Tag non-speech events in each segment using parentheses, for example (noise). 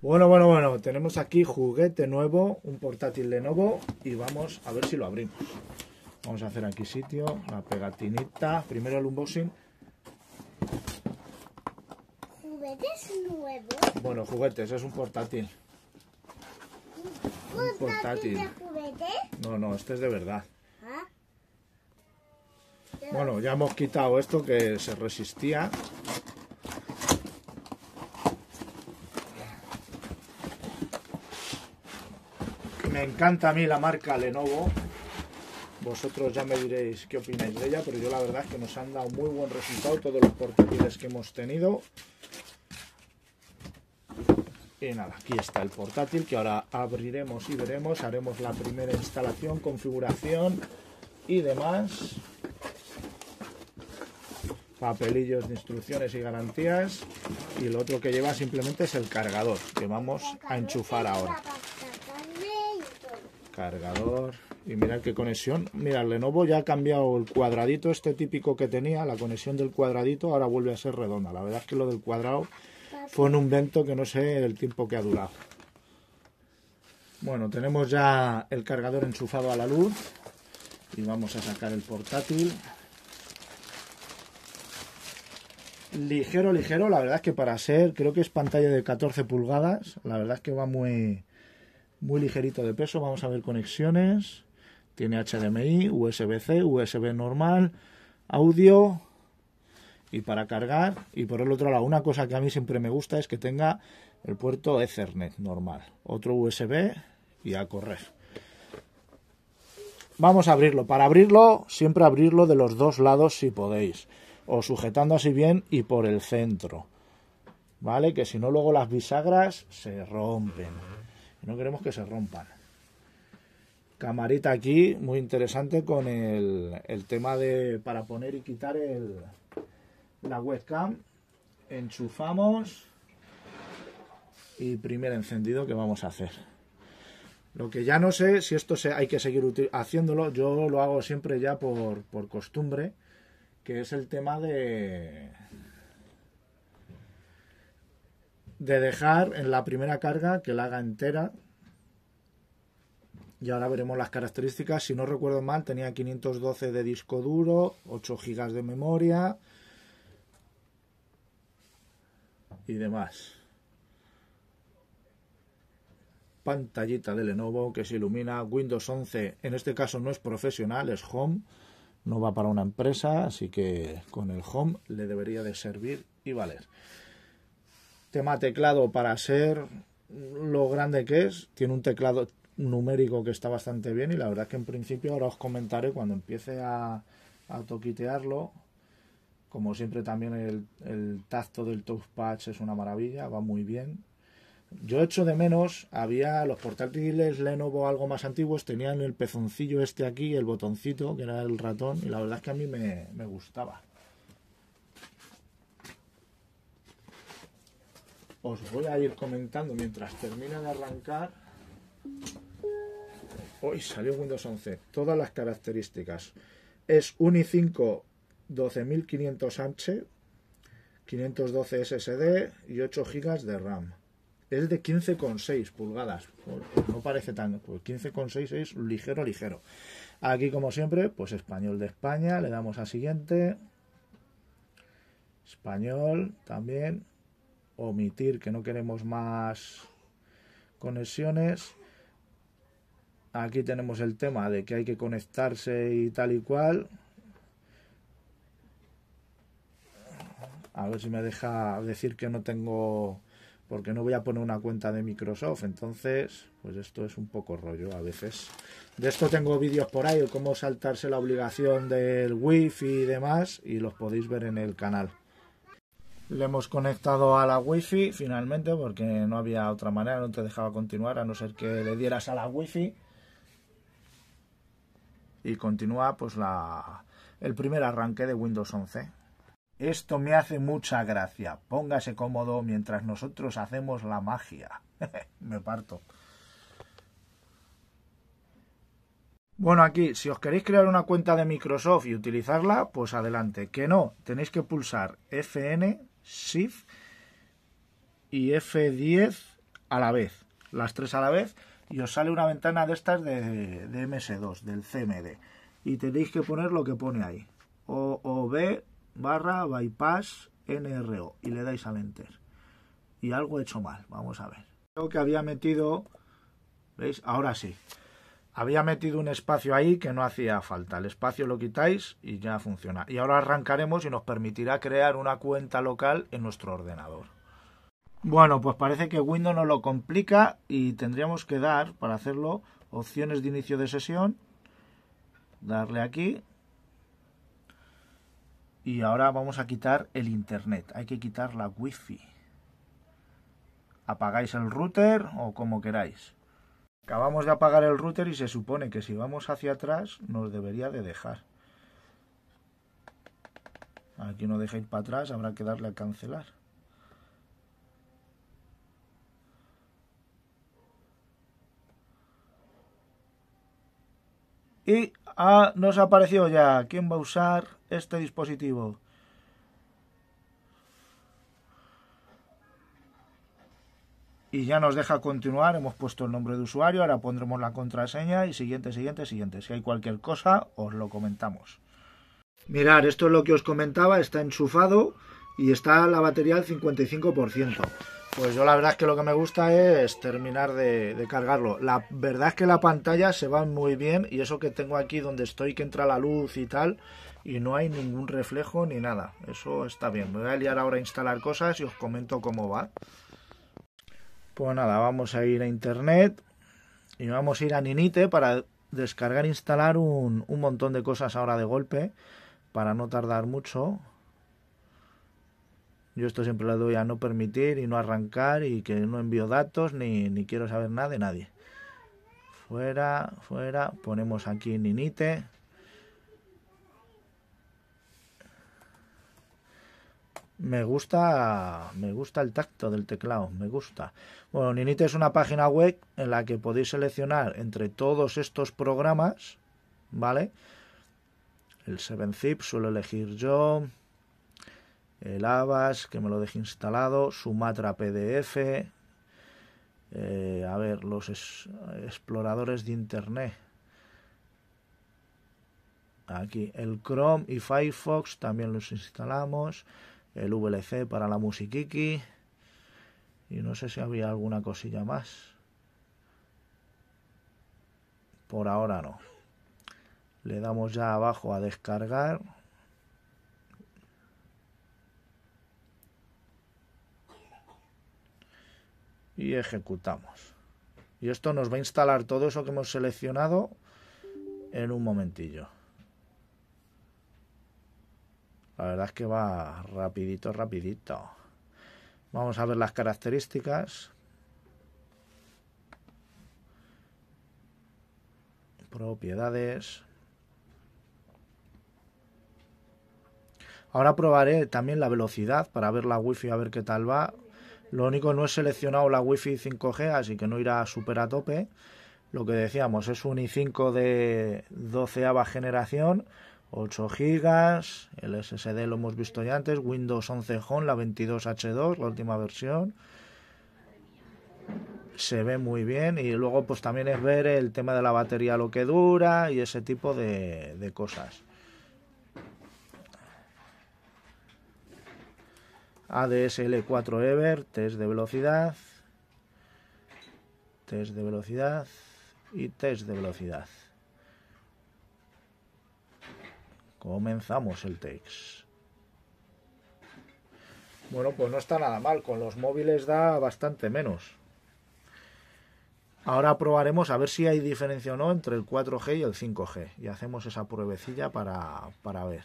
Bueno, bueno, bueno, tenemos aquí juguete nuevo, un portátil de nuevo y vamos a ver si lo abrimos. Vamos a hacer aquí sitio, la pegatinita, primero el unboxing. ¿Juguetes nuevos? Bueno, juguetes, es un portátil. ¿Un, portátil, No, no, este es de verdad. Ah. Bueno, ya hemos quitado esto que se resistía Me encanta a mí la marca Lenovo. Vosotros ya me diréis qué opináis de ella, pero yo la verdad es que nos han dado muy buen resultado todos los portátiles que hemos tenido. Y nada, aquí está el portátil que ahora abriremos y veremos. Haremos la primera instalación, configuración y demás. Papelillos de instrucciones y garantías. Y lo otro que lleva simplemente es el cargador que vamos a enchufar ahora cargador y mirad qué conexión mirad Lenovo ya ha cambiado el cuadradito este típico que tenía la conexión del cuadradito ahora vuelve a ser redonda la verdad es que lo del cuadrado fue en un vento que no sé el tiempo que ha durado bueno tenemos ya el cargador enchufado a la luz y vamos a sacar el portátil ligero ligero la verdad es que para ser creo que es pantalla de 14 pulgadas la verdad es que va muy muy ligerito de peso. Vamos a ver conexiones. Tiene HDMI, USB-C, USB normal, audio y para cargar. Y por el otro lado, una cosa que a mí siempre me gusta es que tenga el puerto Ethernet normal, otro USB y a correr. Vamos a abrirlo. Para abrirlo, siempre abrirlo de los dos lados si podéis. O sujetando así bien y por el centro. ¿Vale? Que si no, luego las bisagras se rompen. No queremos que se rompan. Camarita aquí, muy interesante con el, tema de para poner y quitar el, la webcam. Enchufamos y primer encendido que vamos a hacer. Lo que ya no sé si esto se, hay que seguir haciéndolo, yo lo hago siempre ya por, por costumbre, que es el tema de, de dejar en la primera carga que la haga entera. Y ahora veremos las características. Si no recuerdo mal, tenía 512 de disco duro, 8 GB de memoria y demás. Pantallita de Lenovo que se ilumina. Windows 11, en este caso no es profesional, es Home. No va para una empresa, así que con el Home le debería de servir y valer tema teclado para ser lo grande que es, tiene un teclado numérico que está bastante bien y la verdad es que en principio ahora os comentaré cuando empiece a, a toquitearlo. Como siempre también el, el tacto del touchpad es una maravilla, va muy bien. Yo echo de menos, había los portátiles Lenovo algo más antiguos, tenían el pezoncillo este aquí, el botoncito, que era el ratón, y la verdad es que a mí me gustaba. os voy a ir comentando mientras termina de arrancar. Hoy salió Windows 11. Todas las características. Es un i5 12500H, 512 SSD y 8 GB de RAM. Es de 15,6 pulgadas. No parece tan pues 15,6 es ligero, ligero. Aquí, como siempre, pues español de España. Le damos a siguiente. Español también omitir que no queremos más conexiones. Aquí tenemos el tema de que hay que conectarse y tal y cual. A ver si me deja decir que no tengo, porque no voy a poner una cuenta de Microsoft. Entonces, pues esto es un poco rollo a veces. De esto tengo vídeos por ahí, cómo saltarse la obligación del wifi y demás, y los podéis ver en el canal. Le hemos conectado a la wifi finalmente porque no había otra manera, no te dejaba continuar a no ser que le dieras a la wifi. Y continúa pues la el primer arranque de Windows 11. Esto me hace mucha gracia. Póngase cómodo mientras nosotros hacemos la magia. (laughs) me parto. Bueno, aquí, si os queréis crear una cuenta de Microsoft y utilizarla, pues adelante. Que no, tenéis que pulsar FN Shift y F10 a la vez, las tres a la vez, y os sale una ventana de estas de, MS2, del CMD. Y tenéis que poner lo que pone ahí. OOB barra bypass NRO. Y le dais al enter. Y algo he hecho mal. Vamos a ver. Creo que había metido... ¿Veis? Ahora sí había metido un espacio ahí que no hacía falta. El espacio lo quitáis y ya funciona. Y ahora arrancaremos y nos permitirá crear una cuenta local en nuestro ordenador. Bueno, pues parece que Windows nos lo complica y tendríamos que dar, para hacerlo, opciones de inicio de sesión, darle aquí y ahora vamos a quitar el Internet, hay que quitar la Wi-Fi. Apagáis el router o como queráis. Acabamos de apagar el router y se supone que si vamos hacia atrás nos debería de dejar. Aquí no deja ir para atrás, habrá que darle a cancelar. Y ah, nos apareció ya quién va a usar este dispositivo. y ya nos deja continuar. Hemos puesto el nombre de usuario, ahora pondremos la contraseña y siguiente, siguiente, siguiente. Si hay cualquier cosa, os lo comentamos. Mirad, esto es lo que os comentaba, está enchufado y está la batería al 55%. Pues yo la verdad es que lo que me gusta es terminar de, de, cargarlo. La verdad es que la pantalla se va muy bien y eso que tengo aquí donde estoy que entra la luz y tal y no hay ningún reflejo ni nada. Eso está bien. Me voy a liar ahora a instalar cosas y os comento cómo va. Pues nada, vamos a ir a internet y vamos a ir a Ninite para descargar e instalar un, montón de cosas ahora de golpe para no tardar mucho. Yo esto siempre le doy a no permitir y no arrancar y que no envío datos ni, ni quiero saber nada de nadie. Fuera, fuera, ponemos aquí Ninite. Me gusta, me gusta el tacto del teclado, me gusta. Bueno, Ninite es una página web en la que podéis seleccionar entre todos estos programas, ¿vale? El 7zip suelo elegir yo, el abas que me lo deje instalado, Sumatra PDF, eh, a ver, los exploradores de Internet. Aquí el Chrome y Firefox también los instalamos el VLC para la musiquiqui y no sé si había alguna cosilla más. Por ahora no. Le damos ya abajo a descargar. Y ejecutamos. Y esto nos va a instalar todo eso que hemos seleccionado en un momentillo. La verdad es que va rapidito, rapidito. Vamos a ver las características. Propiedades. Ahora probaré también la velocidad para ver la wifi a ver qué tal va. Lo único no he seleccionado la wifi 5G, así que no irá súper a tope. Lo que decíamos es un i5 de 12 generación 8 GB, el SSD lo hemos visto ya antes, Windows 11 Home, la 22H2, la última versión. Se ve muy bien y luego pues también es ver el tema de la batería, lo que dura y ese tipo de cosas. ADSL4 Ever, test de velocidad, test de velocidad y test de velocidad. Comenzamos el TEX. Bueno, pues no está nada mal. Con los móviles da bastante menos. Ahora probaremos a ver si hay diferencia o no entre el 4G y el 5G. Y hacemos esa pruebecilla para, ver.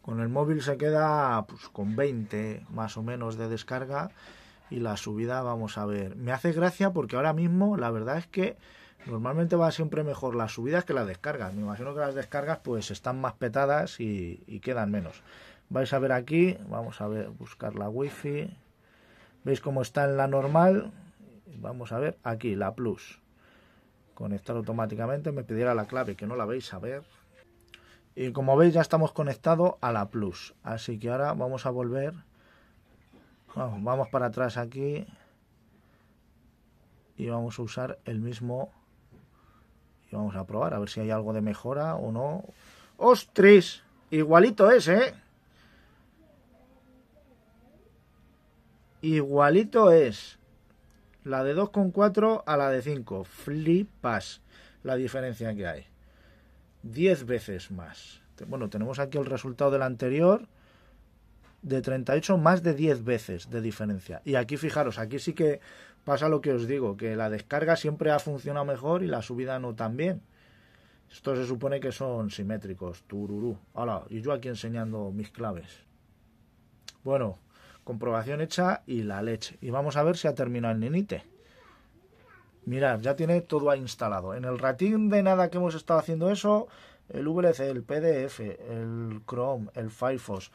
Con el móvil se queda pues, con 20 más o menos de descarga y la subida vamos a ver. Me hace gracia porque ahora mismo la verdad es que normalmente va siempre mejor las subidas que las descargas. Me imagino que las descargas pues están más petadas y, quedan menos. Vais a ver aquí, vamos a ver, buscar la wifi. ¿Veis cómo está en la normal? Vamos a ver aquí, la plus. Conectar automáticamente, me pidiera la clave que no la veis a ver. Y como veis ya estamos conectados a la plus. Así que ahora vamos a volver Vamos, para atrás aquí y vamos a usar el mismo y vamos a probar a ver si hay algo de mejora o no. ¡Ostris! Igualito es, ¿eh? Igualito es. La de 2,4 a la de 5. Flipas la diferencia que hay. Diez veces más. Bueno, tenemos aquí el resultado del anterior de 38 más de 10 veces de diferencia. Y aquí fijaros, aquí sí que pasa lo que os digo, que la descarga siempre ha funcionado mejor y la subida no tan bien. Esto se supone que son simétricos, tururú. Hola, y yo aquí enseñando mis claves. Bueno, comprobación hecha y la leche. Y vamos a ver si ha terminado el ninite. Mirad, ya tiene todo instalado. En el ratín de nada que hemos estado haciendo eso, el VLC, el PDF, el Chrome, el Firefox,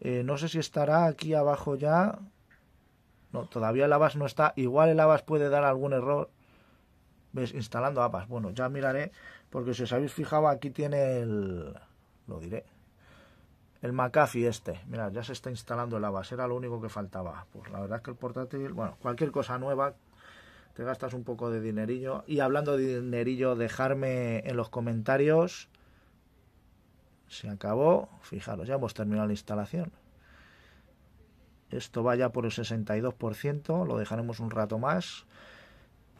eh, no sé si estará aquí abajo ya. No, todavía el avas no está. Igual el abas puede dar algún error. ¿Ves? Instalando abas Bueno, ya miraré. Porque si os habéis fijado, aquí tiene el... Lo diré. El McAfee este. Mira, ya se está instalando el avas Era lo único que faltaba. Pues la verdad es que el portátil... Bueno, cualquier cosa nueva te gastas un poco de dinerillo. Y hablando de dinerillo, dejarme en los comentarios se acabó, fijaros, ya hemos terminado la instalación. Esto va por el 62%, lo dejaremos un rato más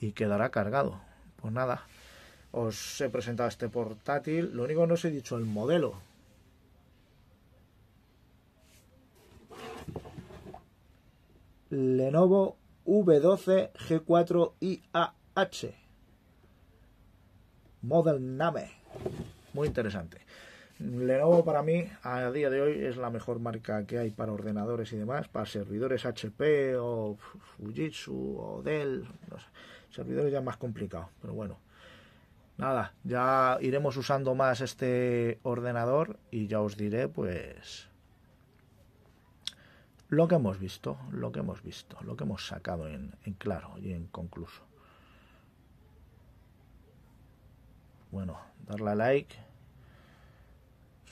y quedará cargado. Pues nada, os he presentado este portátil, lo único que no os he dicho el modelo. Lenovo V12 G4 IAH. Model Name. Muy interesante. Lenovo para mí a día de hoy es la mejor marca que hay para ordenadores y demás, para servidores HP o Fujitsu o Dell, servidores ya más complicado, pero bueno. Nada, ya iremos usando más este ordenador y ya os diré pues lo que hemos visto, lo que hemos visto, lo que hemos sacado en, en claro y en concluso. Bueno, darle a like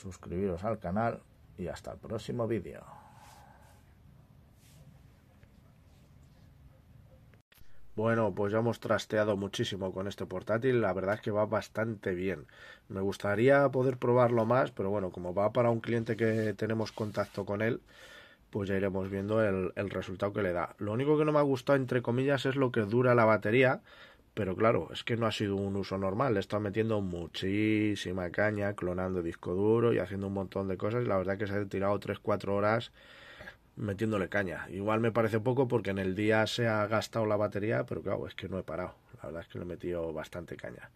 suscribiros al canal y hasta el próximo vídeo. Bueno, pues ya hemos trasteado muchísimo con este portátil, la verdad es que va bastante bien. Me gustaría poder probarlo más, pero bueno, como va para un cliente que tenemos contacto con él, pues ya iremos viendo el, resultado que le da. Lo único que no me ha gustado, entre comillas, es lo que dura la batería, pero claro, es que no ha sido un uso normal. Le estado metiendo muchísima caña, clonando disco duro y haciendo un montón de cosas. Y la verdad es que se ha tirado 3-4 horas metiéndole caña. Igual me parece poco porque en el día se ha gastado la batería, pero claro, es que no he parado. La verdad es que le he metido bastante caña.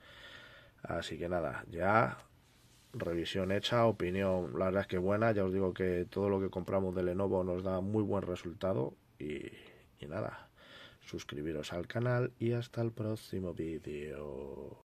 Así que nada, ya revisión hecha, opinión, la verdad es que buena. Ya os digo que todo lo que compramos de Lenovo nos da muy buen resultado. y nada, suscribiros al canal y hasta el próximo vídeo.